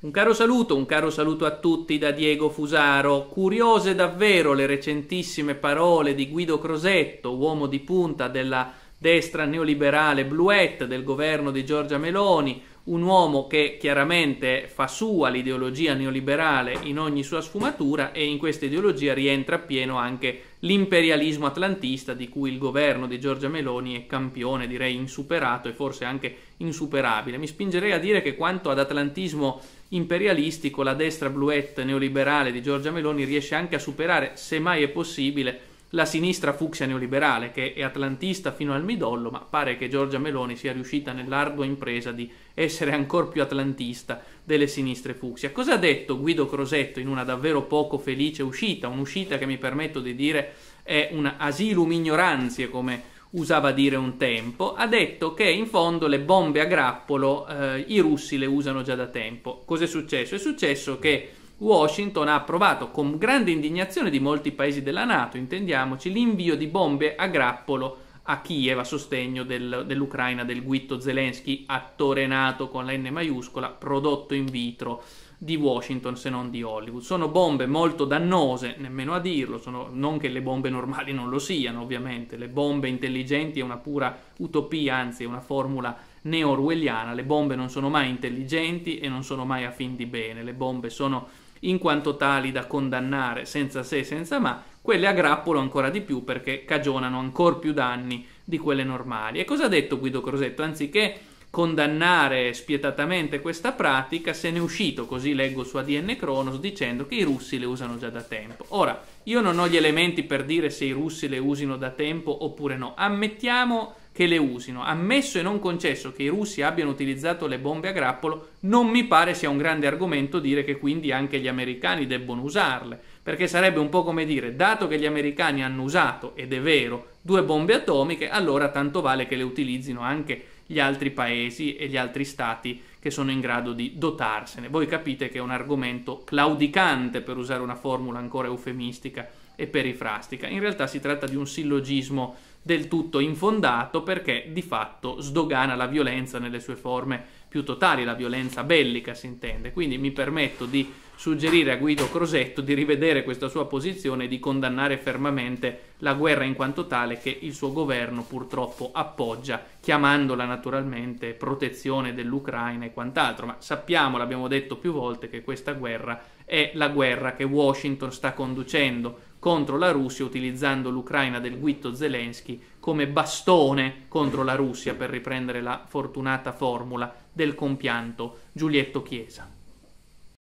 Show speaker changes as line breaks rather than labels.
Un caro saluto, un caro saluto a tutti da Diego Fusaro. Curiose davvero le recentissime parole di Guido Crosetto, uomo di punta della destra neoliberale bluette del governo di Giorgia Meloni, un uomo che chiaramente fa sua l'ideologia neoliberale in ogni sua sfumatura e in questa ideologia rientra appieno anche l'imperialismo atlantista di cui il governo di Giorgia Meloni è campione, direi insuperato e forse anche insuperabile. Mi spingerei a dire che quanto ad atlantismo imperialistico la destra bluette neoliberale di Giorgia Meloni riesce anche a superare, se mai è possibile, la sinistra fucsia neoliberale che è atlantista fino al midollo, ma pare che Giorgia Meloni sia riuscita nell'ardua impresa di essere ancora più atlantista delle sinistre fucsia. Cosa ha detto Guido Crosetto in una davvero poco felice uscita, un'uscita che mi permetto di dire è un asilum ignoranzie come usava dire un tempo, ha detto che in fondo le bombe a grappolo eh, i russi le usano già da tempo. Cos'è successo? È successo che Washington ha approvato con grande indignazione di molti paesi della Nato, intendiamoci, l'invio di bombe a grappolo a Kiev a sostegno del, dell'Ucraina del Guitto Zelensky, attore nato con la N maiuscola, prodotto in vitro di Washington se non di Hollywood. Sono bombe molto dannose, nemmeno a dirlo, sono, non che le bombe normali non lo siano ovviamente, le bombe intelligenti è una pura utopia, anzi è una formula neo-orwelliana, le bombe non sono mai intelligenti e non sono mai a fin di bene, le bombe sono in quanto tali da condannare senza se e senza ma, quelle a grappolo ancora di più perché cagionano ancora più danni di quelle normali. E cosa ha detto Guido Crosetto? Anziché condannare spietatamente questa pratica, se n'è uscito, così leggo su ADN Cronos, dicendo che i russi le usano già da tempo. Ora, io non ho gli elementi per dire se i russi le usino da tempo oppure no. Ammettiamo che le usino. Ammesso e non concesso che i russi abbiano utilizzato le bombe a grappolo, non mi pare sia un grande argomento dire che quindi anche gli americani debbono usarle, perché sarebbe un po' come dire, dato che gli americani hanno usato, ed è vero, due bombe atomiche, allora tanto vale che le utilizzino anche gli altri paesi e gli altri stati che sono in grado di dotarsene. Voi capite che è un argomento claudicante, per usare una formula ancora eufemistica, e perifrastica. In realtà si tratta di un sillogismo del tutto infondato perché di fatto sdogana la violenza nelle sue forme più totali, la violenza bellica si intende. Quindi mi permetto di suggerire a Guido Crosetto di rivedere questa sua posizione e di condannare fermamente la guerra in quanto tale che il suo governo purtroppo appoggia, chiamandola naturalmente protezione dell'Ucraina e quant'altro, ma sappiamo, l'abbiamo detto più volte, che questa guerra è la guerra che Washington sta conducendo contro la Russia utilizzando l'Ucraina del guitto Zelensky come bastone contro la Russia per riprendere la fortunata formula del compianto Giulietto Chiesa.